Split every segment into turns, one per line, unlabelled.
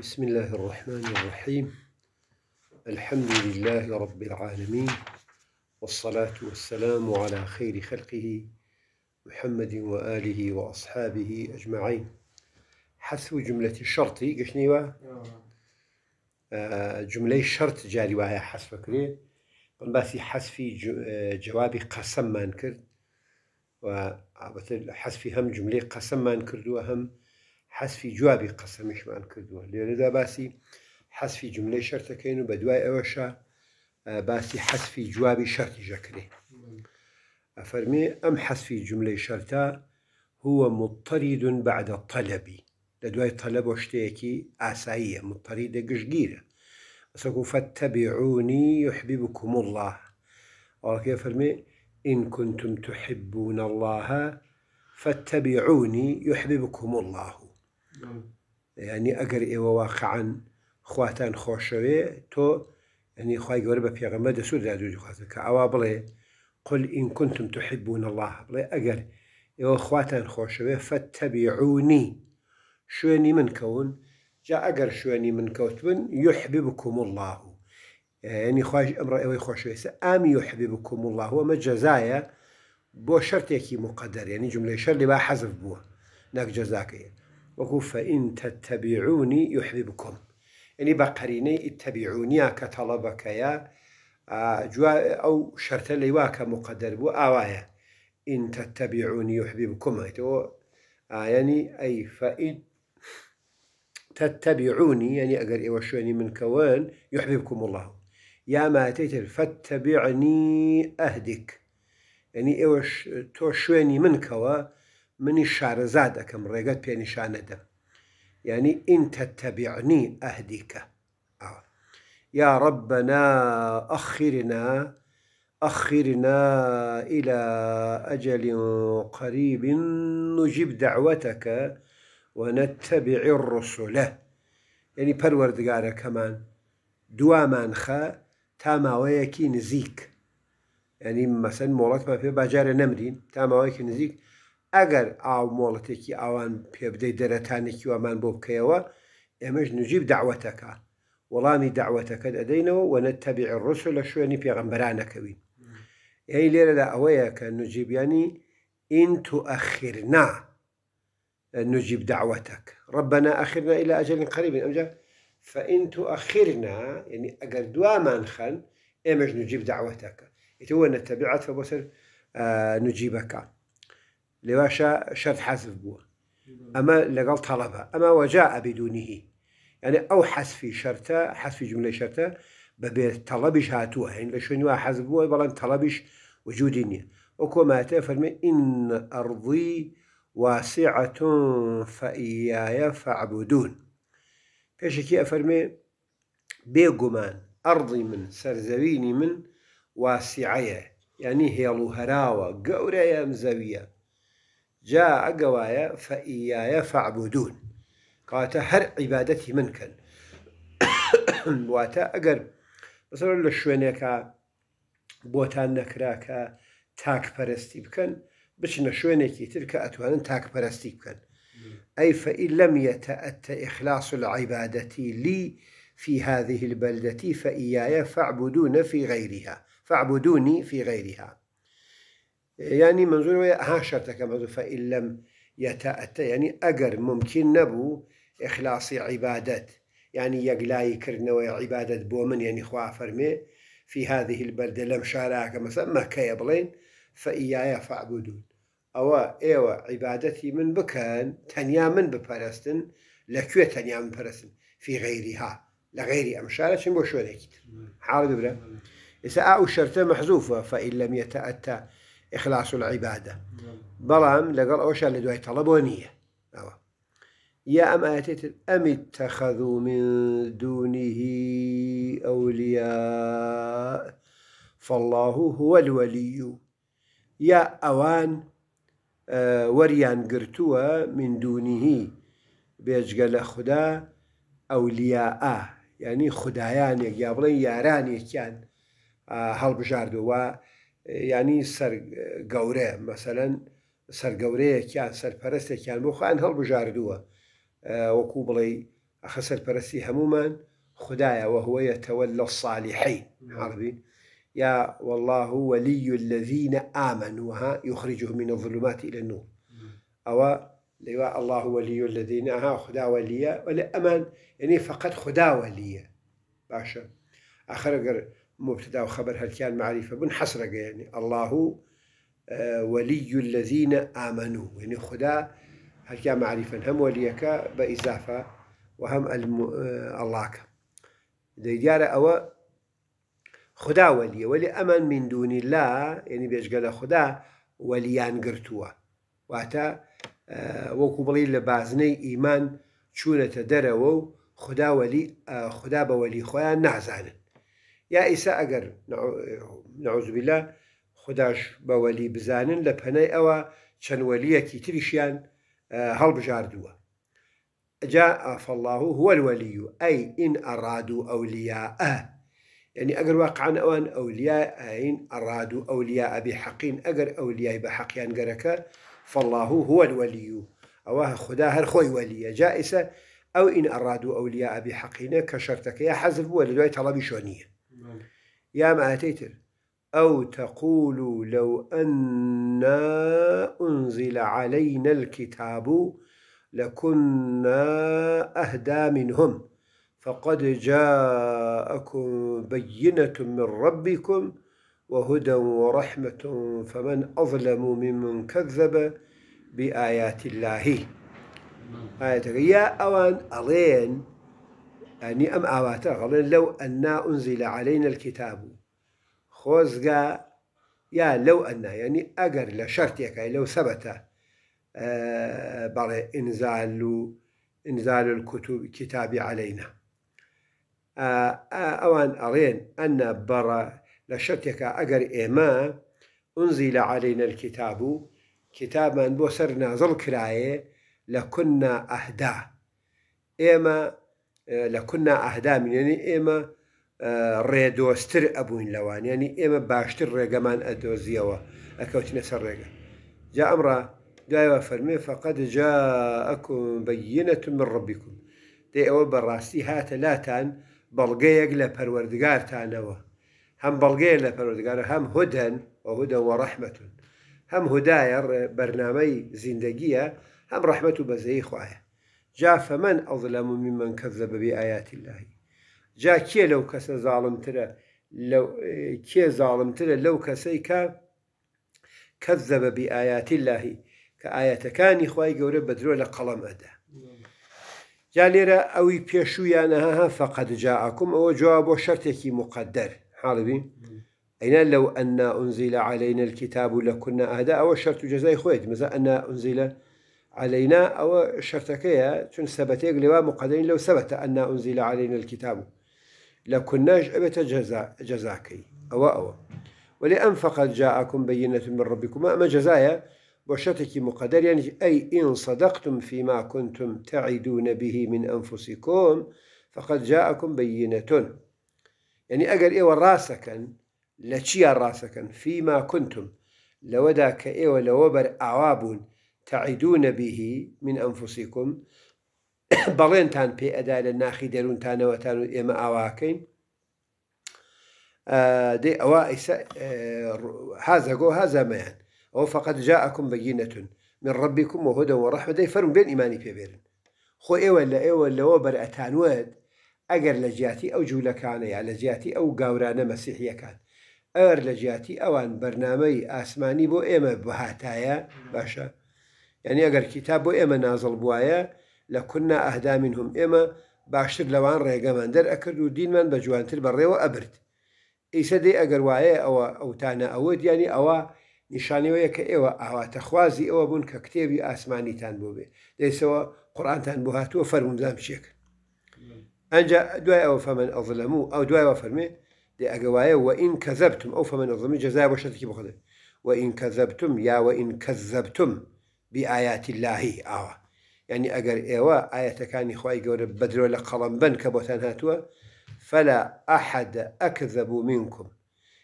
بسم الله الرحمن الرحيم الحمد لله رب العالمين والصلاة والسلام على خير خلقه محمد وآله وأصحابه أجمعين حث جملة الشرط قشني آه، جملة الشرط جاري وهي حث حذف كري بس في آه، جواب قسم ما نكر وحث آه، في هم جملة قسم ما نكر وهم حەسفی جوابی قسەمیشمان کردووە لێرەدا باسی جملة جملەی شەرتەکەین و بە دوای حس باسی جوابي جوابی شەرتی ژەکرێ ئەفەرمێ ئەم في جملەی شەرتا هو مضطرد بعد الطلبي لدواي طلب وشتيكي آسائية مضطردة قشقيلة أسكو فاتبعوني يحببكم الله الله أفرمي إن كنتم تحبون الله فاتبعوني يحببكم الله ینی ئەگەر ئێوە واقعان خواتان خۆشەوێ تۆ ئەنی خی گەورە بە پێغەمە دەسوود دادووری خوازە کە ئەوا بڵێ قل ئین کوتم تو حبوون الله بڵێ ئەگەر ئێوە خواتان خۆشەوێ فەت تەبیعونی شوێنی من کەون جا ئەگەر شوێنی من کەوتبن یحبی بکوم الله ینی خوش ئەمڕ ئەوەی خۆشوێسە ئامی یحبی بکوم الله ومە جەزایە بۆ شرتێکی مقدەر ینی جملەی شەر لێ با حەزف بووە نەک جەزاکەیە وەکو فەئینتە تتبعوني يحببكم يعني بقريني اتبعوني كطلبك يا کە آه، أو شرط اللي واك مقدر بو آوايا إن تتبعوني يحببكم يعني, آه، يعني أي فإن تتبعوني يعني أقر إيوا شواني يعني من كوان يحببكم الله يا ما أتيت فاتبعني أهدك يعني إيوا تو شواني يعني من كوان منی شارەزاد ئەەکەم ڕێگەت پێنیشانەدەم یعنی ئینتەتەبیعنی ئەهدیکە يا ربنا أخرنا أخرنا إلى أجل قريب نجيب دعوتك ونتبع الرسل يعني یعنی كمان دوامان خە تا نزيك يعني مثلا مەسەن ما في باجارە نمرين تا ويكي نزيك ئەگەر ئاو مۆڵەتێکی ئاوان درتانی کی و من بو کیوا امش نجیب داوەتەکە وەڵامی داوەتەکە دەدەینەوە الرسل تەبیع ڕوسو لە ای پێغمبەرانەکەوین ئەی اویا ک نجیب نجیبیانی ان تو اخرنا نجيب دعوتك ربنا أخرنا إلى أجل قريب أمجا فإن تؤخرنا يعني أقر دواما خن إمج نجيب دعوتك يتوانا تبعت فبصر آه نجيبك لواشا شرط حذف بوه أما لقال طلبة أما وجاء بدونه يعني أو حذف شرطة حذف جملة شرطة ببي طلبش هاتوها يعني نوا حذف بوه بلا طلبش وجود نية ما فرمي إن أرضي واسعة فإياي فاعبدون كي أفرمي بيقمان أرضي من سرزويني من واسعية يعني هي لو هراوة گەورەیە ئەم جاء قوايا فإيايا فاعبدون قالت هر عبادتي من كان واتا أقر مثلا لشوينيكا تاك نەکراکە بكن بکەن بچنە تلك أتوان تاك تاکپەرستی بكن أي فإن لم يتأت إخلاص العبادة لي في هذه البلدة فإيايا فاعبدون في غيرها فاعبدوني في غيرها يعني منظور ها شرطك منظور فإن لم يتأتى يعني أجر ممكن نبو إخلاصي عبادت يعني يقلاي كرنوي عبادة بومن يعني خوا فرمي في هذه البلدة لم شارعك مثلا ما كيبلين فإيايا فاعبدون أو إيوا عبادتي من بكان تنيا من بفلسطين لكوية تنيا من بفلسطين في غيرها لغيري أمشارة شنو شو ذيك حاول إذا أو شرطة محذوفة فإن لم يتأتى إخلاص العبادة نعم. بلام لقل أوشا لدواي طلبونية أوه. يا أم آتيت أم اتخذوا من دونه أولياء فالله هو الولي يا أوان آه، وريان قرتوا من دونه بيجقل خدا أولياء يعني خدايان يا بلين راني كان آه، هل بجاردوا ینی گەورە مەسەەن سەرگەورەیەکیان سەرپەرستێکیان بۆ خوۆیان آن وەکوو بڵێ ئەخە سەرپەرستی هەمومان خدایە وهوەیەتەوە لە ساڵیحین هەڵبین یا والله ولی الذين ها يخرجهم من الظلمات إلى النور أو لواء الله ولي الذين ها خدا وليا ولا يعني فقط خدا وليا باشا آخر مبتدا وخبر هل كان معرفه بن حسرقه يعني الله آه، ولي الذين امنوا يعني خدا هل كان معرفه هم وليك باضافه وهم الم... آه، الله ديار او خدا ولي ولي امن من دون الله يعني بيشقل خدا وليان قرتوا واتا آه، وەکو لبازني ايمان شونه ئیمان خدا ولي خدا بولي خويا خۆیان یا أجر نعوذ بالله خداش بەوەلی بزانن لە پەنەی ئەوە چەندوەلیەکی هل هەڵبژاردووە جاء فالله هو الولي أي إن أرادوا أولياءه يعني أجر واقعا أوان أولياء إن أرادوا أولياء بحقين أجر أولياء بحقين جركا فالله هو الولي أو خدا هر خوي ولي جائزة أو إن أرادوا أولياء بحقين كشرتك يا حزب ولدوي طلبي شونيه يا ما هتيتر أو تقولوا لو أنا أنزل علينا الكتاب لكنا أهدى منهم فقد جاءكم بينة من ربكم وهدى ورحمة فمن أظلم ممن كذب بآيات الله آية يا أوان ألين يعني أم آواتا لو أنا أنزل علينا الكتاب خوزقا يا لو أن يعني أجر لشرط يك لو ثبت بره إنزال إنزال الكتب كتاب علينا أوان أرين أن بره لشرط يك أجر إما أنزل علينا الكتاب كتابا بوسرنا ظل كراي لكنا أهدا إما لكنا أهدا من يعني إما ڕێدۆستر ئەبووین لەوانیانی ئێمە باشتر ڕێگەمان ئەدۆزیەوە ئەکەوتنە سەر ڕێگە جا ئەمڕە دوایەوە فەرمێ فقط جا ئەکم بەینەتون من ڕبیکم دێ ئەوە بەڕاستی هاتە لاتان بەڵگەیەک لە پەروەردگارتانەوە هەم بەڵگەیە لە پەروەردگارە هەم هدەن وهدەوە ڕەحمەتون هەم هدایە بەرنامەی زیندگیە هەم ڕەحمەت و بەزەی خوایە جا فەمەەن ئەڵ لە مومی من کەزە بەبی ئاياتی اللهی جا کێ لەو کەسە زاڵمترە اه، کێ زاڵمترە لەو کەسەی کە کەس زەبە بی ئاياتی اللهی کە ئاەتەکانی خی گەورە بەدرۆ لە قەڵەمەدا جا لێرە ئەوی پێشویانەها فقد جاعکم ئەوە جواب بۆ شەرتێکی مقدر حاڵبی أين لو أن أنزل علينا الكتاب لكنا لە أو شرط جزاي خويت مزا أن أنزل علينا أو شرطك يا سەبەتێک لوا مقدرين لو سبت أن أنزل علينا الكتاب لكناش کوناش ئەبێتە جزاكي ئەوە أو ولأن فقد جاءكم بينة من ربكم أما جزايا وشتك مقدر يعني أي إن صدقتم فيما كنتم تعدون به من أنفسكم فقد جاءكم بينة يعني أقل إيوا راسكا لشيا راسكا فيما كنتم لودا إيوا لوبر أعواب تعدون به من أنفسكم بەڵێنتان پێ ئەدا لە ناخی دەروونتانەوەتان و ئێمە ئاواکەین دێ ئەوە ئیسا هازەگۆ هازامەیان ئەو فقط جا ئەکم بەگینەتون من ڕبیکم و هۆدەەوە ڕەحمەدەی فەرم بێن ئیمانی پێبێرن خۆ ئێوە لە ئێوە لەوە بەرئتانوێت ئەگەر لە جیاتی ئەو جوولەکانەیە لە جیاتی ئەو گاورانە مەسیحیەکان ئەر لە جیاتی ئەوان بەرنمەی ئاسمانی بۆ ئێمە بەهاتایە باشە یعنی ئەگەر کتاب بۆ ئێمە نازڵ بواە لە کونا ئەهدا من هم ئێمە باشتر لەوان ڕێگەمان دەرئەکرد و دینمان بە جوانتر بەڕێوە ئەبرد ئیسە دەی ئەگەر وایە ئەوە ئەوتانە ئەوە دیانی ئەوە نیشانەوەیە کە ئێوە ئاواتەخوازی أو بوون کە کتێبی ئاسمانیتان بۆ بێ دەیسەوە قڕانتان بۆ هاتووە فەرمونزام شێک ئەنج دوای ئەوە أنجا دواي أو فمن أظلمو أو دواي وفرمي دي زەبتم ئەو فەمن ئەظمی جەزای بۆ شتێکی بخدێ وئین کە زەبتم یاوە ئین کە زەبتم بیئاياتی اللهی آه. يعني أجر إيوا آية كان إخوة يقول بدر ولا قلم بن كبوتان هاتوا فلا أحد أكذب منكم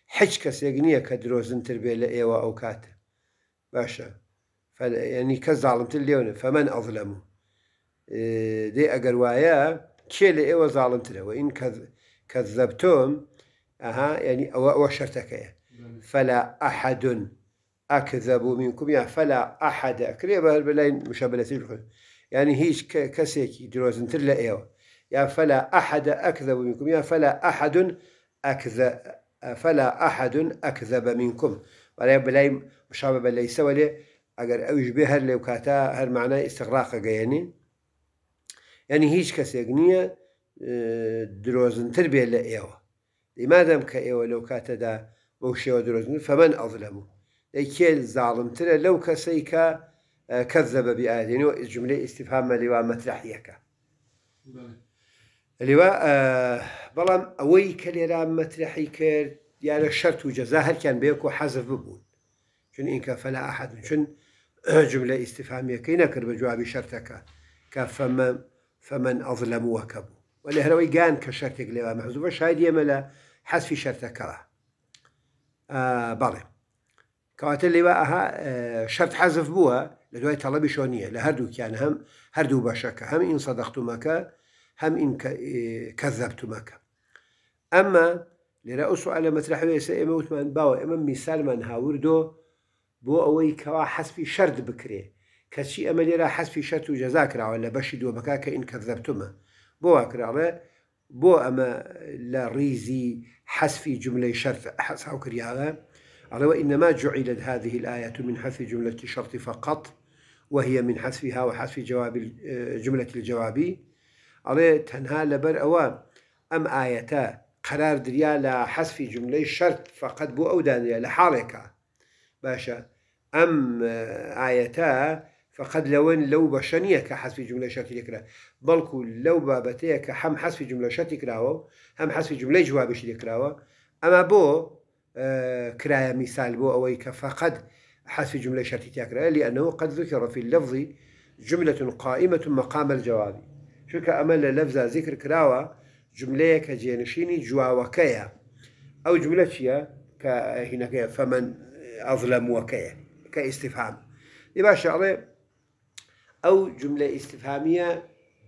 حشك سجنية كدروزن تربية لإيوا أو كاتا باشا فلا يعني كظلمت تليون فمن أظلمه اه، دي أجر وايا كي لإيوا زعلم تلا وإن كذبتم أها يعني وشرتك فلا أحد أكذب منكم يا فلا أحد أكذب بلين مشابه يعني هيش كسيكي دروزن ترلا ئێوە يا فلا احد اكذب منكم يا فلا احد اكذب فلا احد اكذب منكم ولا بلاي مشابه بە لەیسەوە لێ ئەگەر ئەوش بێ لو كاتا هر معنى استغراق يعني يعني هيش کەسێک دروزن تربية لا لە لماذا ئیمادەم کە لو كاتا دا بەو شێوە فمن اظلمه لكي دەکێ ترى لو كسيكا آه، كذب بآيات يعني جملة استفهام لوا مطرحيك لوا آه، بلام أوي كليرا مطرحي كرد يعني الشرط وجزاء هل كان بيكو حذف ببون شن إنك فلا أحد شن جملة استفهامية كي نكر بجواب شرطك كفمن فمن أظلم وكب وكبو هروي قان كشرطك لوا محذوفة شاهد يملا حذف شرطك آه بلام کەواتە لێواها آه، شەرت حەزف بووە لە دوای تەڵەبی شۆنیە لە هەردووکیان يعني هەم هەردوو بەشەکە هم إن سەدەختومەکە هەم کەزەبتومەکە آه، ئەمە لێرە ئەو سوالە مەترحوێسە ئێمە وتمان باوە ئێمە میسالمان هاوردۆ بۆ ئەوەی کەوا حەسپی شەرد بکرێ کەچی ئەمە لێرە حەسپی شەرت و جەزا کراوە لە بەشی دووە بک کە ئین کەزەبتومە بۆ واکراڵێ بو أما لە ڕیزی حەسفی جملەی شەرت حەساو کریاوە قال وإنما جعلت هذه الآية من حذف جملة الشرط فقط وهي من حذفها وحذف جواب آه، جملة الجواب قال تنها لبر أو أم آيتا قرار دريا حذف جملة الشرط فقط بو أو دانيا لحالك باشا أم آيتا فقد لون لو بشنية كحذف جملة شرطي لكرا بلكو لو بابتيك هم حذف جملة شرطي هم حذف جملة جواب لكراو أما بو كراية مثال بو أوي فقد في جملة شرطية تاكرا لأنه قد ذكر في اللفظ جملة قائمة مقام الجواب شو كأمل لفظة ذكر كراوة جملة كجينشيني جواوكيا أو جملة شيا كهناك فمن أظلم وكيا كاستفهام لباشا عليه أو جملة استفهامية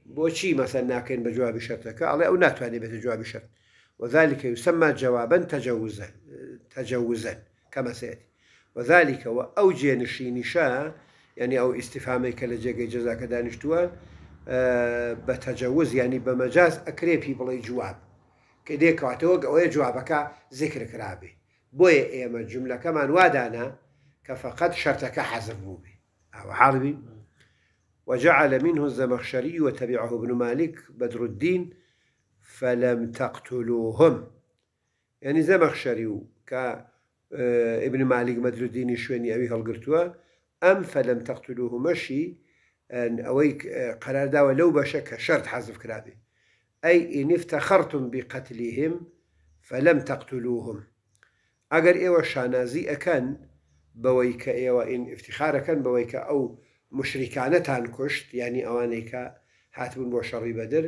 بوشي مثلا ناكين بجواب شرطك عليه أو ناتواني بجواب شرط وذلك يسمى جوابا تجوزا تجوزا كما سيأتي وذلك واوجي نشي نشاء يعني أو استفهامي كلا جزاك جزاك دانشتوا آه، بتجوز يعني بمجاز أكريبي بلاي جواب كديك كواتوك أو جوابك ذكر كرابي بوي إيما الجملة كمان وادانا كفقد شرتك حزب بوبي أو حربي وجعل منه الزمخشري وتبعه ابن مالك بدر الدين فلم تقتلوهم يعني زمخشري کە ئبن مالیک مەدرودینی شوێنی ئەوی هەڵگرتووە ئەم فەلم تەختلو هومەشی ئەوەی قەرارداوە لەو بەشە کە شەرت حەزف کرابێ ئەی ئینفتە خەرتم بقتلیهم فەلم تەقتلوهم ئەگەر ئێوە شانازی ئەەکەن بەوەی کە ئێوە ئفتیخارەکەن بەوەی کە ئەو مشریکانەتان کوشت ینی ئەوانێکە هاتبوون بۆ شەڕی بەدر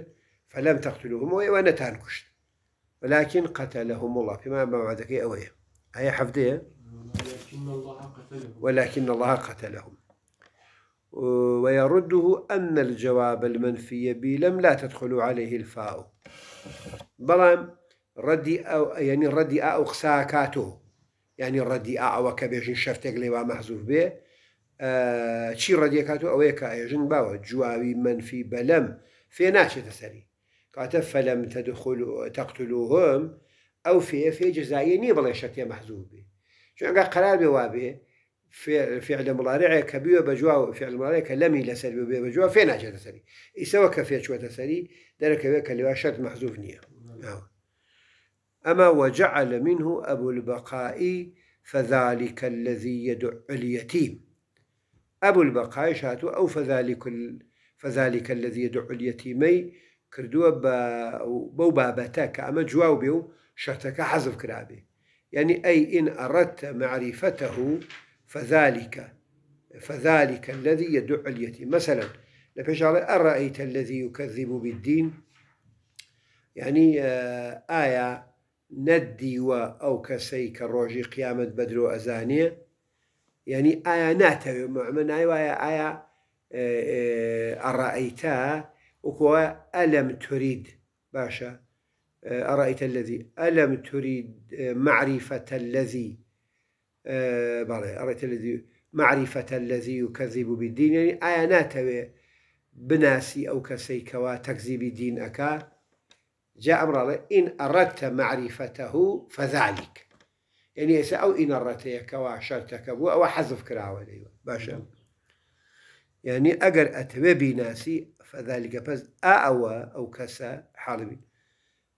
فەلم تەختلوهم و ئێوە نەتان کوشت ولكن قتلهم الله فيما بعدك أوية هي حفدية ولكن الله قتلهم ولكن الله قتلهم ويرده أن الجواب المنفي بلم لا تدخل عليه الفاء بلام ردي أو يعني ردي أو قساكاته يعني ردي أو كبيش شفتك لي ومحذوف به آه شي ردي كاتو أو يكا يجن باو جوابي منفي بلم في ناشي تسري قالت فلم تدخلوا تقتلوهم او في في نییە بڵێ شەتێ محزوبي شو قال قرار بێ في فعل مڵارعێک کە بووە بەجوا و فعلمارەیە کە لەمی لەسەر بێ بەجووە فێ ناچێتە سەری ئیسەوە کە فێ چوەتە سەری ذلك کە محزوب شەت مەحزوف نییە ئەمە منه أبو البقاء فذلك الذي يدع اليتيم أبو البقاء شاتو أو فذلك ال... فذلك الذي يدع اليتيمي کردووە بەو بابەتە کە ئەمە جواب بێ و شەرتەکە حەزف کرابێ یعنی ئەی ئین ئەڕەتە معریفەتە و فەذالیکە فەذالیکە الذي يدعو اليتيم مثلا لە پێشڵێ ئەڕەئیتە الذي يكذب بالدين یعنی ئایا نەدیوە ئەو کەسەی کە ڕۆژی قیامەت بەدرۆ ئەزانێ یعنی ئایا ناتەوێت مەمە نایوایە ئایا ئەڕائیتە وكوا ألم تريد باشا آه، أرأيت الذي ألم تريد آه، معرفة الذي آه، أرأيت الذي معرفة الذي يكذب بالدين يعني آيانات بناسي أو كسيكوا تكذيب الدين أكا جاء أمر إن أردت معرفته فذلك يعني إسا أو إن أردت كوا شرتك أو حذف كراوة باشا نعم. يعني أجر أتبي بناسي فذلك فز أوى أو كسا حاربي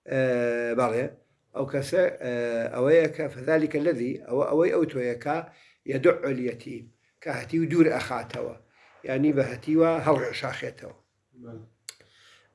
أه أو كسا آه، أويك فذلك الذي أو أوي أو تويك يدع اليتيم كهتي ودور أخاته يعني بهتي وهرع شاخيته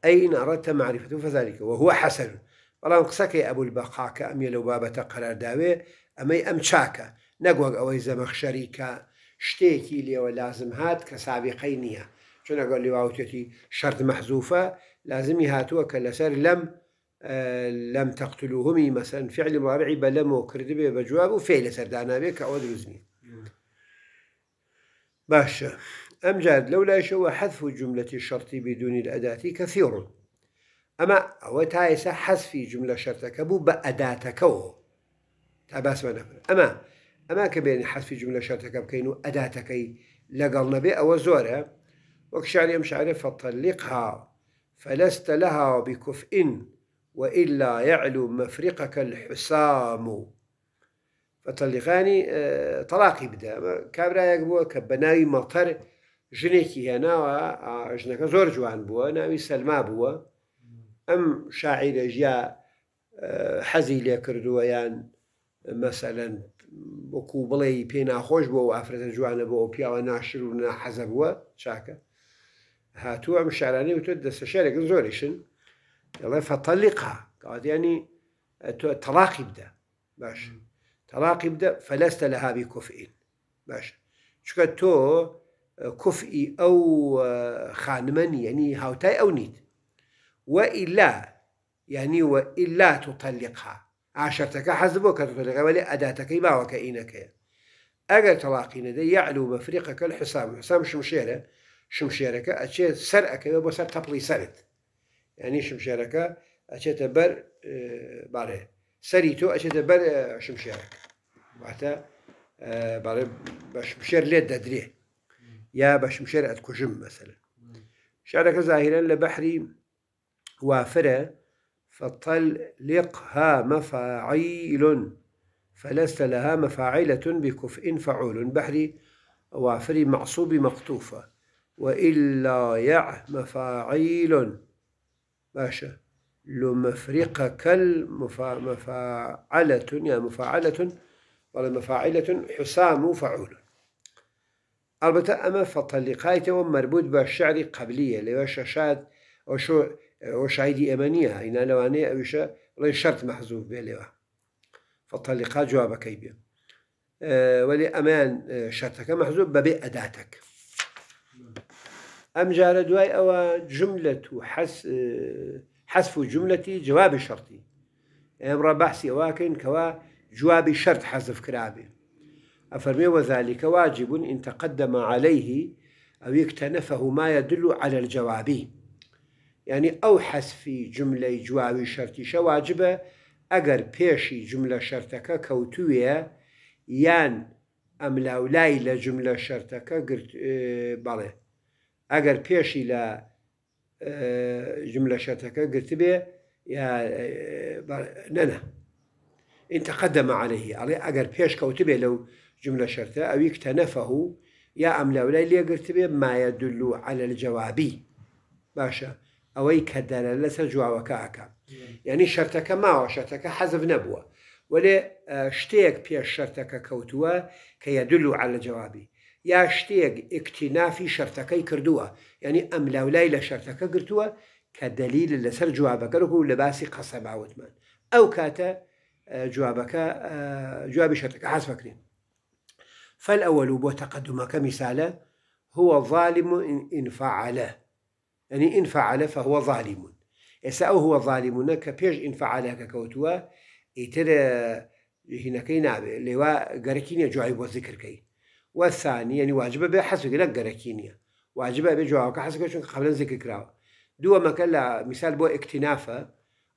أين أردت معرفته فذلك وهو حسن فلان قصك يا أبو البقاء كأمي لو باب تقرا داوي أمي أمشاكا نقوق أوي زمخ شريكا شتيكي لي ولازم هاد كسابقينيه شنو لي واو لواوتیتی شرط محذوفه لازم يهاتوا که لسر لم آه، لم تقتلوهمی مثلا فعل مرابعی با لم و به بجواب و فعل سر دانه بیه که آدروز نیم باشه امجاد لولا شو حذف جمله الشرط بدون الاداه كثير اما هو تايس حذف جمله شرط كبو باداتك كو تاباس ما اما اما كبين حذف جمله شرط كبكينو اداته كي لقال نبي او زوره وكشاري مش عارفها طلقها فلست لها بكفء وإلا يعلو مفرقك الحسام فطلقاني آه، طلاقي بدا كابرا يقبوا كبناوي مطر جنيكي هنا وجنك آه، زور جوان بوا ناوي سلمى بوا أم شاعر جاء آه، حزي لي کردووە یان مەسەلەن وەکو بڵێ پێ ناخۆش بووە و ئافرەتە جوانە بۆ ناشر ونا ناحەزە بووە هاتوا مشعلاني وتود استشاري قلت زوري فطلقها قاعد يعني تراقي بدا باش تراقي بدا فلست لها بكفء باش شكت تو كفء او آه، خانمن يعني هاوتاي او نيت والا يعني والا تطلقها عاشرتك حزبك تطلقها ولا اداتك ما وكاينك اجا تراقي يعلو بفريقك الحسام حسام شمشيره شمشێرەکە ئەچێت سەر ئەەکەوێت بۆ سر تبلي سرت ینی شمشێرەکە ئەچێتە بەر سريتو اه، سەری تۆ ئەچێتە بەر اه، شمشێرەکە واتە اه، بە شمشێر لێت يا یا بە شمشێر كوجم مثلا شارەکە زاهرن لبحري بەحری وافرە فطلقها مفاعيل فلست لها مفاعلة بكفء فعول بحري وافري معصوب مقطوفة وإلا يع مفاعيل باشا لمفرقك المفاعلة يا يعني مفاعلة ولا مفاعلة حسام فعول البته اما فطلقايته ومربوط بالشعر قبليه لواش شاد وشو وشعيدي امانيه هنا لواني اوش لي شرط محذوف لوا فطلقات جوابك يبي أه ولي امان شرطك محذوف ببي اداتك أم جار دواي أو جملة حس حذف جملة جواب شرطي أمر بحثي واكن كوا جواب شرط حذف كرابي أفرمي وذلك واجب إن تقدم عليه أو يكتنفه ما يدل على الجواب يعني أو حذف جملة جواب شرطي شواجب أجر بيشي جملة شرطك كوتوية يان أم لولاي لجملة شرطك قلت إيه، بالي ئەگەر پێشی لە جملە شەتەکە گرتبێ نەنا انتقدم عليه ئەڵێ ئەگەر پێش کەوتبێ لەو جملە شەرتە ئەوی کتەنەفەه یا ئەم لەولای لێگرتبێ مایە دلو على الجوابی باشە ئەوەی کە دەرە لەسەر جواوەکە ئاکە یعنی شەرتەکە ماوە شەتەکە حەزف نەبووە وەێ شتێک پێش شەرتەکە کەوتووە کە یە دلو على جوابی یا شتێک ئکتینافی شەرتەکەی کردووە یعنی ئەم لاولای لە شەرتەکە گرتووە کە دلیل لەسەر جوابەکەرک و لە باسی قەسە باوتمان ئەو کاتە جوابەکە جوابی شەرتەکە حەز بکرێن فەل ئەوەل و بۆ تەقدمەکە میسالە هو ظالم انفعله يعني فعله فهو ظالم إسا أو هو ظالمونە کە إن ئینفعالەکە کەوتووە ئیتر هنا اه، كي لێوا گەرەکی نیە جوای بۆ كي والثاني يعني واجبه به حسك نقرا كينيا واجبه به جواك حسك شو قبل ذكر كراو دوا ما كلا مثال بو اكتنافه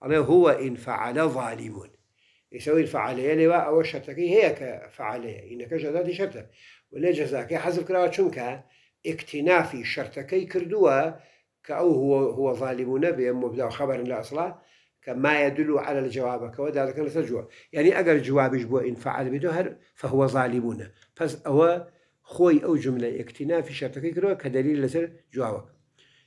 الله هو ان فعل ظالم يسوي يعني الفعاليه لوا او شرطك هي كفعاليه انك دي شرطه ولا جزاكي حسب كراو شنك اكتنافي شرطك كردوا كأو هو هو ظالم نبي مبدا خبر لا اصلا ما يدل على الجواب كوذلك نتجوا يعني اقل جواب بو إن فعل بدهر فهو ظالمون فس أو خوي أو جملة اكتناف شرطك كرو كدليل لسر جوابك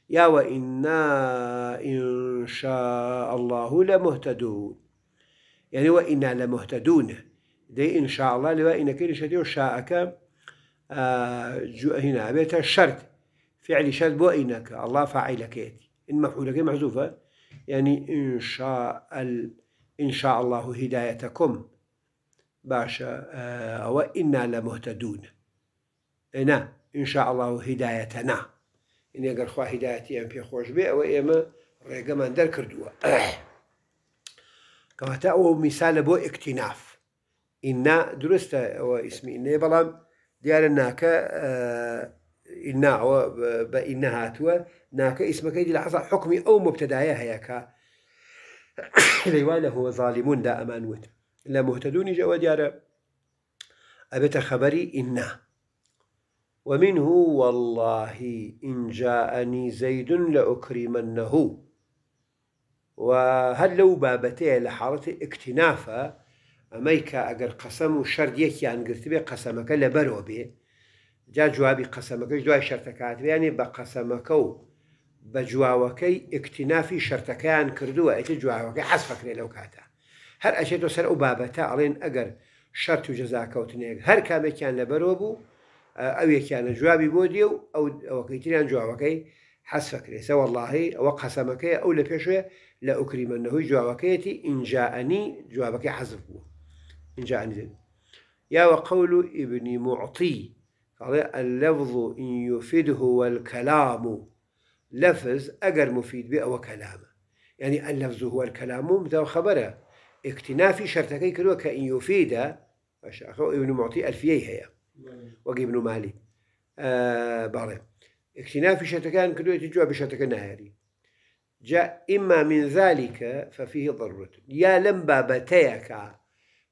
يا وإنا إن شاء الله لمهتدون يعني وإنا لمهتدون دي إن شاء الله لو إن كان شديد شاءك آه، هنا بيت الشرط فعل شرط وإنك إنك الله فاعلك إن مفعولك محذوفة يعني إن شاء ال... إن شاء الله هدايتكم باشا آه وإنا لمهتدون إنا نعم، إن شاء الله هدايتنا إن يقر خواه هدايتي أم في خوش بي وإما ما ندر كردوا كما تأو مثال بو اكتناف إنا درست اسمي إنا بلام ديالناك آه الناوة بإنها تو ناك اسمك يجي لحظة حكمي أو مبتداية هيك ليوانا هو ظالمون دا أمانوت لا مهتدون جوا ديارة أبت خبري إنا ومنه والله إن جاءني زيد لأكرمنه وهل لو بابتي لحالة اكتنافة أميكا أجر قسم وشرد يعني قرتبه قسمك لبروبي به جا جوابی قەسەمەکەش دوای شەرتەکاتویانی بە قەسەمەکە و بە جواوەکەی ئکتینافی شەرتەکەیان کردووە ئەتی جواوەکەی حەس فکرێ لەو کاتە هەر ئەچێتۆ سەر ئەو بابەتە ئەڵێن ئەگەر شەرت و جەزاکەوتنێک هەر کامێکیان لەبەرەوە بوو ئەو یەکیانە جوابی بۆ دیێ و ئەو ئەوەکەیتریان جواوەکەی حەس فکرێ سەوەڵلهی ئەوە قەسەمەکەی ئەو لە پێشوێ لە ئوکریمەنەوەی جواوەکەیەتی ئینجاانی جوابەکەی حەزف بوو اینجا یا وە قەول و ئیبنی معتی اللفظ إن يفده والكلام لفظ أجر مفيد بأ وكلامه يعني اللفظ هو الكلام مثل خبره اكتنافي شرطكي كدوا كإن يفيد ابن معطي ألفيه هي وقي ابن مالي آه باري اكتنافي شرطكان كدوا تجوا بشرطك النهاري جاء إما من ذلك ففيه ضرورة يا لم بابتيك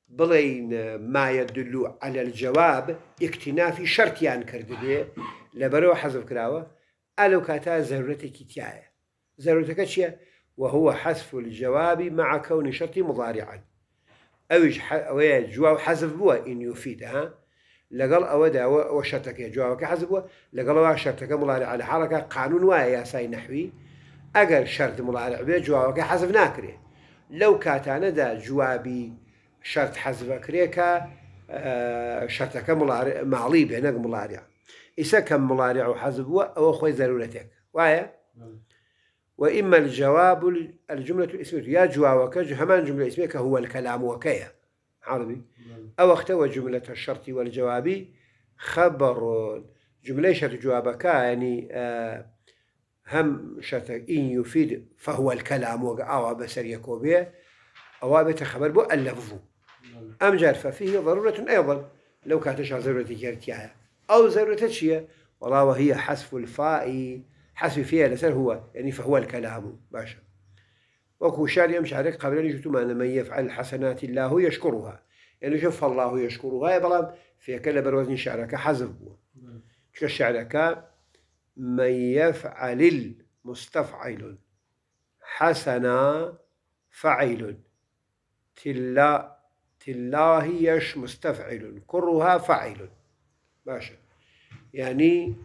بلين ما يدل على الجواب اكتنافي شرطيان کردبێ لبرو حذف كراوة ألو كاتا زەورەتێکی تایە زەورەتەکە چییە وهو حذف الجواب مع كون شرط مضارعا أوج اوي جواب حذف بوا ان يفيد ها لقال اودا وشرطك جواب حذف بوا لقال شرطك مضارع على حركه قانون ويا ساي نحوي أجر شرط مضارع به جواب حذف ناكري لو كاتا ندا جوابي حزب كريكا شرط ماڵی بێنەک مڵاریە ئیسە کەم إذا و حەزب وحزب هو خوي زەرورەتێک وایە؟ نعم. وإما الجواب الجملة الاسمية يا جواوك همان جملة اسمية هو الكلام وكيا عربي نعم. أو اختوى جملة الشرط والجواب خبر جملة شرط جوابك يعني آه هم شرط إن يفيد فهو الكلام أو آه، بسر يكوبيه أوابت خبر بو اللفظ أم جار ففيه ضرورة أيضا لو كانت ضرورة جارتيها أو ضرورة شيء والله وهي حذف الفاء حذف فيها لسر هو يعني فهو الكلام باشا وكو شعر يمشي عليك قبل أن يجتمع من يفعل الحسنات الله يشكرها يعني شوف الله يشكرها يا بلام في كل بروزن شعرك حذف بو شعرك من يفعل المستفعل حسنا فعيل تلا تلا هيش مستفعل كرها فاعل باشا يعني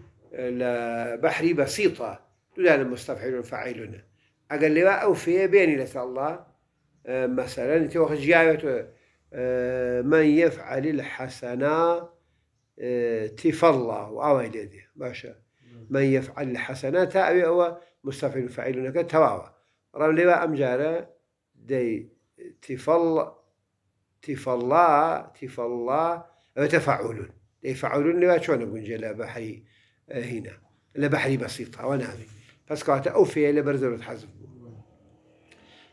بحري بسيطة تدان مستفعل فاعلنا أقل لي أو في بيني لت الله مثلا توخي جاية آه، من يفعل الحسنة آه، تفلا وأوي لدي باشا نعم. من يفعل الحسنات أو مستفعل فاعلنا كتواوا رب لي أمجارة دي تفل تفلا تفلا تفعل تفعل لما شلون نقول جلا بحري آه، هنا لبحري بسيطة هذه بس كواتا أو فيها لبرزر حزب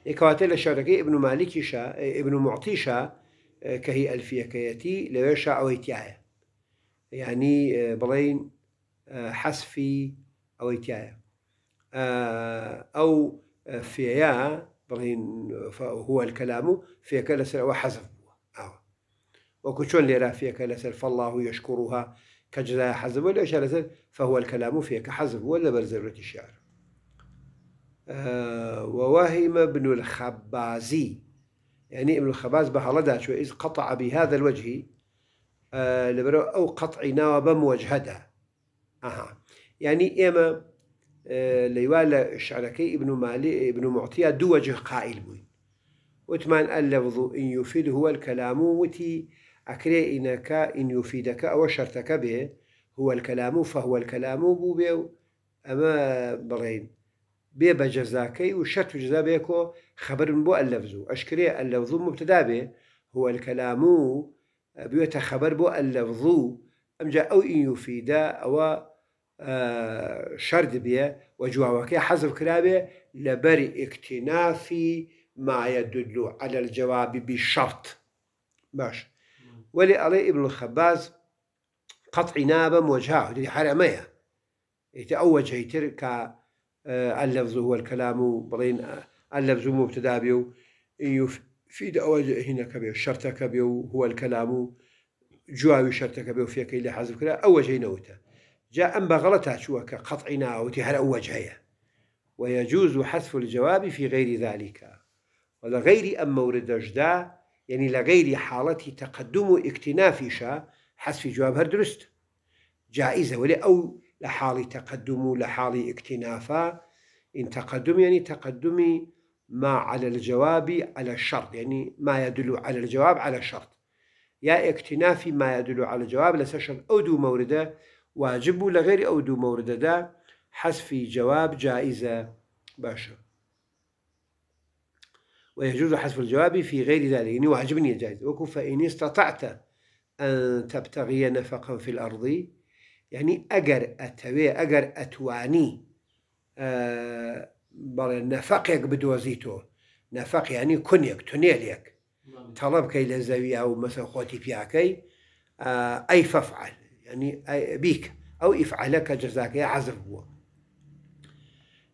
إيه، كواتا لشاركي إيه، ابن مالكيشا إيه، ابن معطيشا آه، كهي ألفية كياتي او أويتيايا يعني آه، بلين حسفي أويتيايا أو فيايا برهين هو الكلام في لەسەرەوە حەزف بووە ئاوە وەکو چۆن لێرا فێکە لەسەر فله و یشکوروها کە فهو الكلام في كحزب ولا وە الشعر بەرزەرەتی شار آه، وواهمە بن يعني ابن الخباز بهالدا إذ قطع بهذا الوجه آه أو قطع ناوى بم وجهدا أها يعني إما ليوالا شعركي ابن مالي ابن معطيه دو وجه قائل بوين وثمان اللفظ ان يفيد هو الكلام وتي اكري انك ان يفيدك او شرطك به هو الكلام فهو الكلام بو بيو اما برين بي بجزاكي وشرط جزا بيكو خبر بو اللفظ اشكري اللفظ مبتدا به هو الكلام بيوت خبر بو اللفظ ام جا او ان يفيد او آه، شرد بێ وجوا جواوەکەی حەزف كرابي لە اكتنافي ما يدل على الجواب بشرط باش ولي علي ابن الخباز قطع نابا موجهة دي حرامية يتأول جيتر ك آه، اللفظ هو الكلام بلين آه، اللفظ مبتدا بيو يفيد أول هنا كبير شرط كبير هو الكلام جواب شرط كبير فيك إلى حذف كلا أول وته جاء أنبا غلطة شوك قطعنا وتهر وجهية ويجوز حذف الجواب في غير ذلك ولغير أم مورد جدا يعني لغير حالة تقدم اكتنافشا حذف جواب هردرست درست جائزة ولا أو لحال تقدم لحال اكتنافا إن تقدم يعني تقدم ما على الجواب على الشرط يعني ما يدل على الجواب على الشرط يا اكتنافي ما يدل على الجواب لسشر أو دو مورده واجب لغير او دو مورد دا مەوردەدا جواب جائزة باشا ويجوز حذف الجواب في غير ذلك يعني واجبني جائز وكو فإن استطعت أن تبتغي نفقا في الأرض يعني أجر أتوي أجر أتواني آه، بل نفقك بدوزيتو نفق يعني كنيك تنيليك نعم. طلبك إلى الزاوية أو مثلا خوتي فيها كي آه، أي فافعل يعني بيك أو إفعلك جزاك يا عزف هو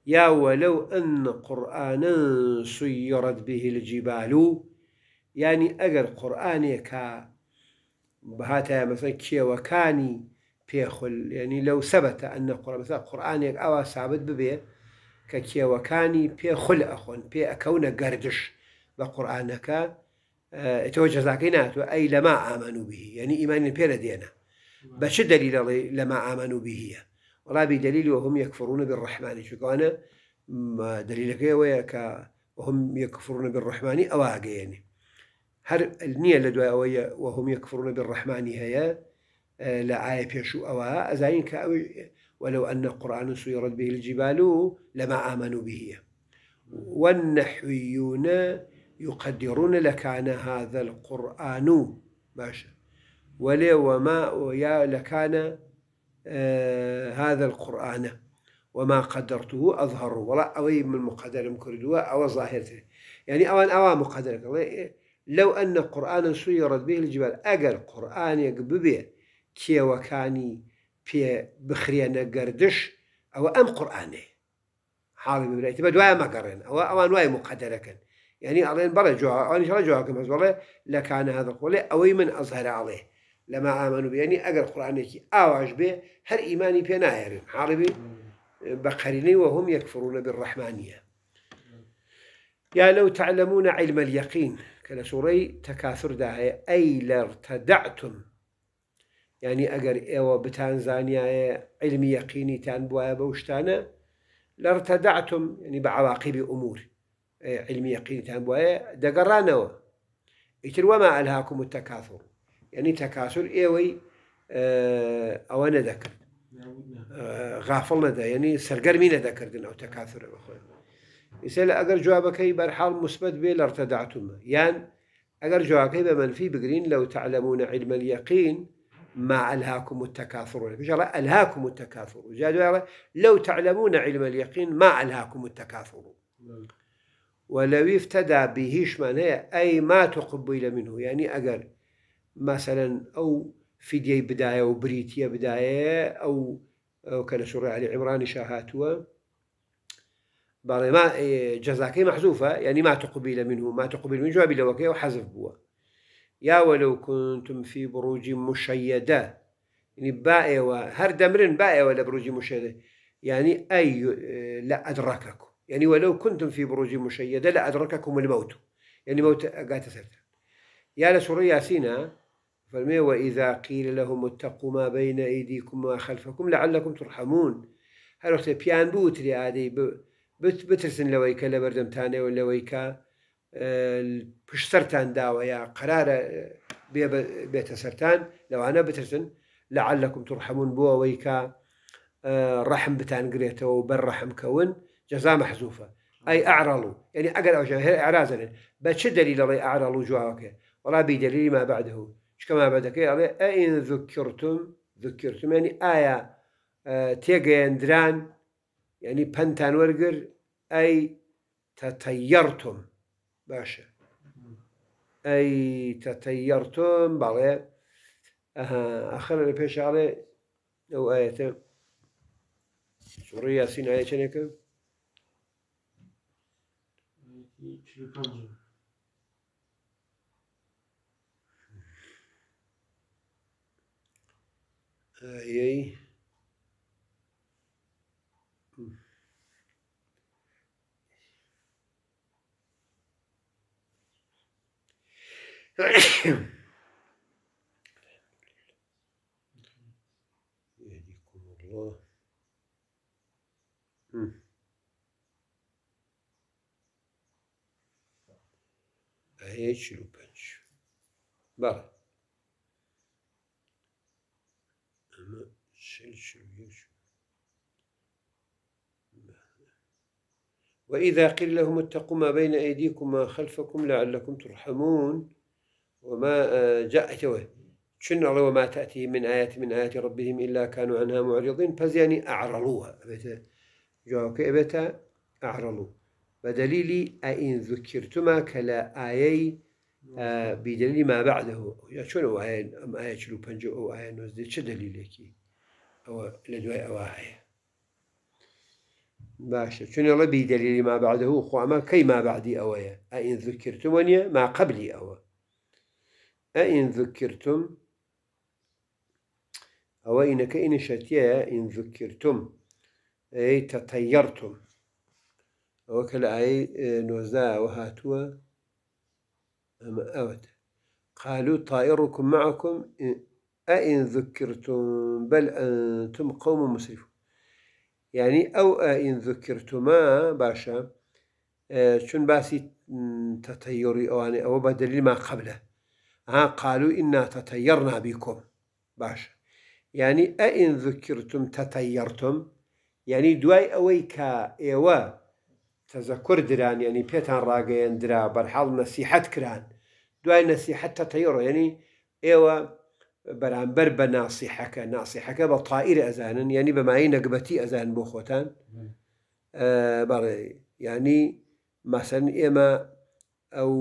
يا ولو أن قرآنا سيرت به الجبال يعني أجر قرآنك بهاتا مثلا كي وكاني بيخل يعني لو ثبت أن قرآن مثلا قرآنك أو ثابت ببي كي وكاني بيخل أخون بي أكون قردش بقرآنك آه، اتوجه زاكينات أي لما آمنوا به يعني إيمان بيردينا بەچ دەلیل لما آمنوا به ولا بدليل وهم يكفرون وهم یەکفرونە بالڕحمانی چکوانە دلیلەکەی وەیە کە وهم يكفرون بالرحمن ئەوە يعني هەر النية لە وهم يكفرون بالرحمن هي لا عايب شو و ئەوە ولو أن القرآن سيرت به الجبال لما آمنوا به والنحويون يقدرون لكان هذا القرآن باشا ولي وما ويا لكان آه هذا القرآن وما قدرته أظهره ولا أوي من مقدر مكردوا أو ظاهرته يعني أوان أوان مقدر لو أن القرآن سيرت به الجبال أجر قرآن يقببه كي وكاني في بخرينا قردش أو أم قرآنه حالي من تبا دوايا ما قرن أو أوان واي مقدر كان يعني أعلن برا جوا أو شاء الله كم لكان هذا القول أوي من أظهر عليه لما آمنوا بيني القرآن يكي آو به هر إيماني بينايرن عربي بقريني وهم يكفرون بالرحمانية يا لو تعلمون علم اليقين كلا سوري تكاثر داهي أي لارتدعتم يعني أقر إيوه بتانزانيا علم يقيني تان بوايا بوشتانا لارتدعتم يعني بعواقب أمور إيه، علم يقيني تان بوايا دقرانا إتر وما ألهاكم التكاثر يعني اه, آه، يعني او انا ذكر نەدەکرد غافڵ نەدا يعني سرقر مين ئەو تەکاسرە تكاثر يسال اقر جوابك اي بەرحاڵ مسبەت به لارتدعتم يعني اقر جوابك جوابەکەی بە منفی بقرين لو تعلمون علم اليقين ما ألهاكم التكاثر الله ألهاكم التكاثر لو تعلمون علم اليقين ما ألهاكم التكاثر نعم. ولو افتدى بهش من هي أي ما تقبل منه يعني أقل مثلا او فيديا بدايه وبريتيه بدايه او او كان شوري علي عمراني شاهاتوا بەڵێ ما إيه، جزاكي محذوفه يعني ما تقبيل منه ما تقبيل من جواب لوكي وحذف بوا يا ولو كنتم في بروج مشيده يعني با ئێوە هەر دەمرن ولا بروج مشيده يعني اي ینی ئەی لە ئەدڕەکەک كنتم في بروج مشيده لا ادرككم الموت يعني موت قاتل سەر یا لە فرمي وإذا قيل لهم اتقوا ما بين أيديكم وما خلفكم لعلكم ترحمون هل وقت بيان بوت لي عادي بت بترسن لويكا لا لبردم تاني ولا ويكا که پشترتان داوه قرار آه، بيت سرتان لو أنا بترسن لعلكم ترحمون بوا ويكا آه، رحم بتان قريته وبالرحم كون جزاء محذوفة أي أعرلوا يعني أقل أو شيء إعرازا بتشد دليل أعرلوا جواك ولا بدليل ما بعده شکەمابەتەکەی ئەڵێ ئەین زکرتم زکرتمێنی ئایا تێگەیەندران یعنی پەنتان وەرگر ئەی تەتەیەرتم باشە ئەی تەتەیەرتم بەڵێ ئەخر لە پێشاڵێ ئەو ئاەتە سوڕی یاسین ئاە jej آه، إيه؟ يهديكم الله هيك لوبنش بلى وإذا قيل لهم اتقوا ما بين أيديكم وما خلفكم لعلكم ترحمون وما آه، جاءت شن الله وما تأتيهم من آية من آيات ربهم إلا كانوا عنها معرضين فزياني أعرلوها أعرضوها جاوك أبتا أعرلو بدليل أئن ذكرتما كلا آيي آه، بدليل ما بعده شنو آية آية شلو بنجو أو آية نوزدي شو دليلك أو لدواء أواعي باشا شنو الله بدليل ما بعده أخو أما كي ما بعدي أويا أئن ذكرتم ونيا ما قبلي أوا أئن ذكرتم أو إنك إن شتيا إن ذكرتم أي تطيرتم أو كلا أي آه، نوزا وهاتوا أما أوت قالوا طائركم معكم أئن ذكرتم بل أنتم قوم مسرفون يعني أو أئن ذكرتما باشا شن آه، باسي تطيري يعني أو بدليل ما قبله ها قالوا إنا تطيرنا بكم باشا يعني أئن ذكرتم تطيرتم يعني دواي أويكا کە ئێوە يعني دران ینی درا ڕاگەیەندرا بەرحاڵ نەسیحەت كران دواي نەسیحەت تەتەیڕۆ يعني إيوا بەرامبەر بە ناسیحەکە ناسیحەکە بە قائیر ئەزانن ینی بەمایی أزان بوخوتان بۆ يعني مثلا إما أو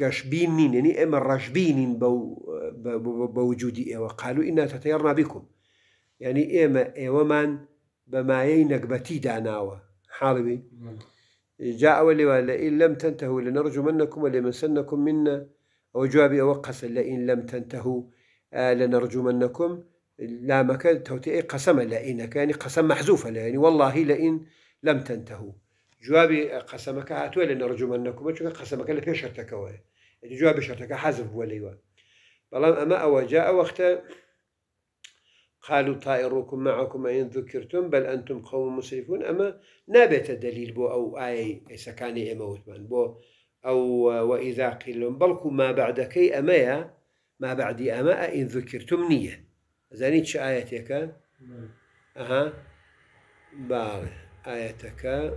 قشبينين يعني إما الرشبينين ئێمە ڕەشببینین بە وجودی ئێوە قالو ئینا تەتەیە ڕابیکم ینی ئێمە ئێوەمان بەمایەی نەگبەتی حالبي جاء ولي ولا إن لم تنتهوا تەنتەهو لە نەڕجومەنەکومە منا مەسەنەکم ئەو جوابی ئەوە لم تنتهوا آه، لنرجمنكم لا مكان توتي نەرجومەنەکم لئنك يعني قسم لە ئینەکانی قەسە مەحزوفە لە ینی واللهی لە ئین لەم تەنتەهوو آه، قسمك قەسەمەکە هاتووە لە نەرجومەنەکومە چونکە قەسەمەکە لە پێش شەرتەکەەوە يعني جواب شرتك حەزم بووە لەیوە بەڵام ئەمە ئەوە قالوا طائركم معكم إن ذكرتم بل أنتم قوم مسرفون أما نابت دليل بو أو آي سكاني إما وثمان بو أو وإذا قيل لهم بل ما بعد كي ئەمەیە ما بعد أماء إن ذكرتم نية زانيتش آيتك نعم. أها ئەها آيتك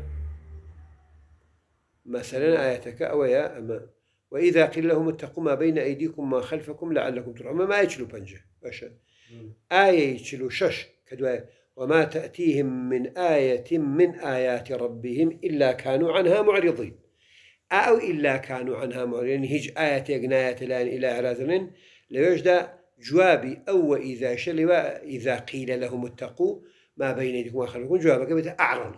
مثلا مثلا أو يا أما وإذا قيل لهم اتقوا ما بين أيديكم ما خلفكم لعلكم ترحمون ما يجلو بنجة باشا نعم. آية يجلو شش كدوية وما تأتيهم من آية من آيات ربهم إلا كانوا عنها معرضين أو إلا كانوا عنها معرضين يعني هج آية نایەتە لایەن إلى عرازنن لەوێشدا جوابی أو إذا لێوە إذا قيل لهم اتقوا ما بين بینەیتکوما خەلکون جوابەکە بێتە ئاڕن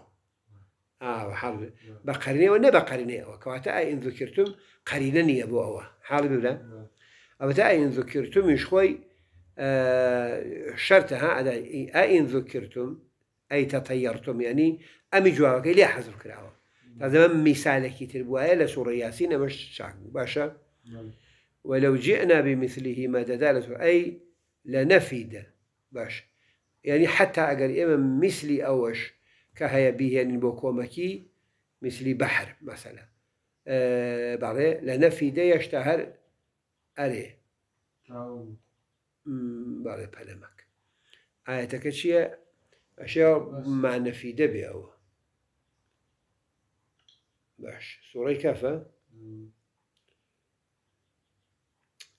بە قەرنەوە بقرني بە قەرنەوە کەواتە ئاین ذکرتم قەرینە نییە بۆ ئەوە حاڵ ببرە إن ذكرتم آية مش خوي خۆی شرطة هذا إن ذكرتم أي تطيرتم يعني أمي جوابك ليه حذر كراوة هذا مثال كتير بوايا لسورة ياسين مش شاك باشا ولو جئنا بمثله ما تدال أي لنفد باشا يعني حتى أقل إما مثلي أوش كهيا به يعني بوكومكي مثلي بحر مثلا أه بعدين لنفد يشتهر أري بعدين بلمك آية كتشية أشياء ما في دبي أوه وحش سورة كافه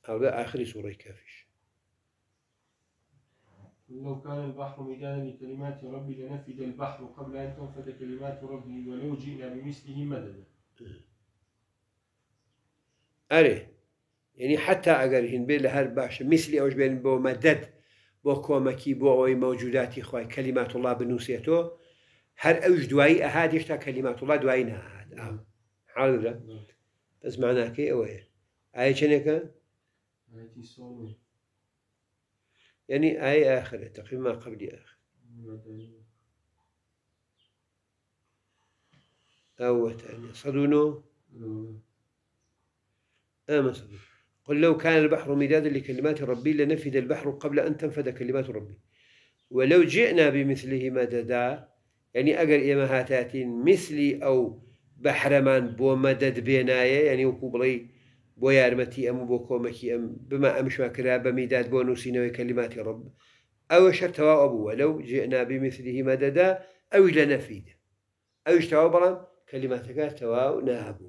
هذا آخر سورة الكهفش لو كان البحر مدادا لكلمات ربي لنفد البحر قبل أن تنفد كلمات ربي ولو جئنا بمثله مددا أه. أري يعني حتى أجر هن بيل هر باش مثلي أوش بين بو مدد بو كومكي بو ئەوەی موجوداتي خۆی كلمات الله بنووسێتەوە هر اوش دوایی اهاد يشتا كلمات الله دوایی نهات نعم حاضرة نعم. بس معناها كي أوهي اي شنو كان؟ آية يعني اي اخر تقريبا ما قبل آخر أو تاني صدونو اما آه، صدونو قل لو كان البحر مدادا لكلمات ربي لنفد البحر قبل أن تنفد كلمات ربي ولو جئنا بمثله مددا يعني أجر إما هاتاتين مثلي أو بحرمان بو مدد بينايه يعني وكوبلي بڵی بۆ ام ئەم بۆ کۆمەکی ئەم بما ئەمشما کرا بەمیداد بۆ نووسینەوەی کەلیماتی ڕب ئەوە شەرتەوا ئەبووە لەو جێنابی مثلیهی مەدەدا ئەوی لە نەفیدە ئەوش تەوا بەڵام كلماتك توا نهبو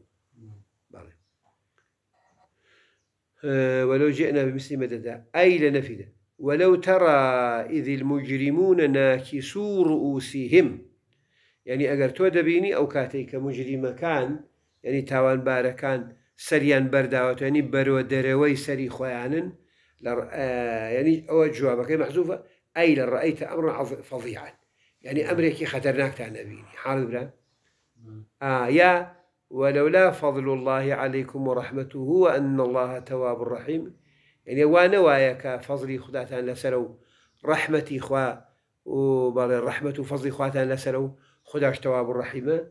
ولو جئنا بمثل مددا أي لنفدا ولو ترى إذ المجرمون ناكسوا رؤوسهم یعنی يعني ئەگەر تۆ دەبینی ئەو کاتێک کە مجریمەکان یعنی تاوانبارەکان سەریان بەرداوەتێنی بەرۆ دەرەوەی سەری خۆیانن يعني او جوابەکەی محذوفة اي لرأيت امرا فظيعا يعني یعنی ئەمرێکی خەتەرناکتان نەبینی حاڵ اه يا ولولا فضل الله عليكم ورحمته وأن الله تواب رحيم يعني وانا وياك فضلي خداتان لسلو رحمتي خوا وبالرحمة فضلي خواتان لسلو خداش تواب الرحيمة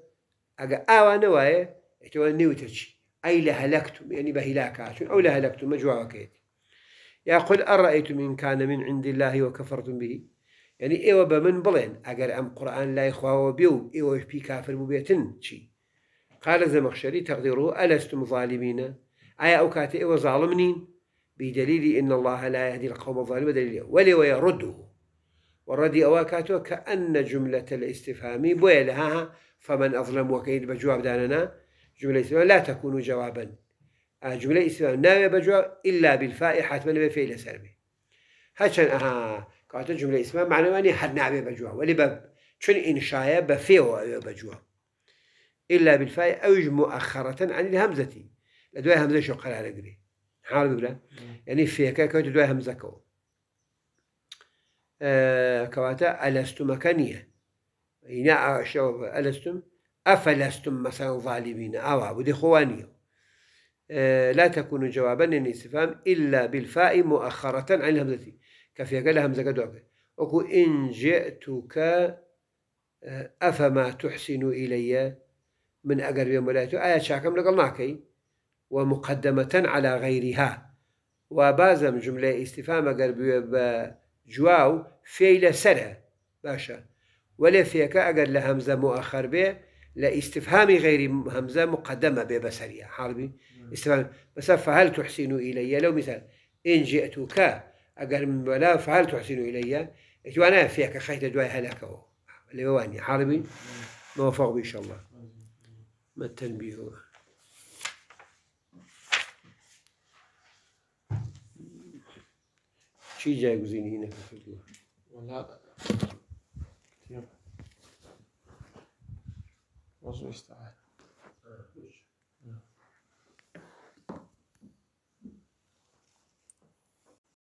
أجا آوى نوايا احتوى نيوتش أي لهلكتم يعني بهلاكاتم أو لهلكتم ما وكيت يا قل أرأيتم إن كان من عند الله وكفرتم به يعني إيوا بمن بلين أجر أم قرآن لا يخوى وبيو إيوا في كافر مبيتن شي قال الزمخشري تقديره ألستم ظالمين أي أوكات إيوة ظالمين بدليل إن الله لا يهدي القوم الظالمين دليل ولي ويرده وردي أواكاتو كأن جملة الاستفهام بويلها فمن أظلم وكيد بجواب داننا جملة استفهام لا تكون جوابا آه، جملة استفهام ناوي بجواب إلا بالفاء حتما بفعل سربي هاتشان أها كاتوا جملة استفهام معنى أني حد نعبي بجواب ولي باب إن إنشاية بفيه بجواب إلا بالفاء أوج مؤخرة عن الهمزة لدواء همزة شو قالها أقري حال بلا يعني فيك كنت دواء همزة كو كواتا ألستم نییە هینا ئاشەوە ئەلەستم ئەفەلەستم مەسەڵ ظالبینە ئاوا بودی خۆوانیە لا تكون جوابا للاستفهام إلا بالفاء مؤخرة عن الهمزة كفي قال همزة قد وكو إن جئتك أفما تحسن إلي من أقرب يوم ولايته آية شاكم لقلناك ومقدمة على غيرها وبازم جملة استفهام أقرب جواو فعل سرع باشا ولا فيك أجر لهمزة مؤخر به استفهام غير همزة مقدمة به بسرية حربي استفهام مثلا فهل تحسن إلي لو مثال إن جئتك أجر ولا فهل تحسن إلي إتوانا فيك خيط دواي هلاك اللي هو حربي موفق إن شاء الله ما التنبيه já Schiede gesehen in der Figur. Was posso da?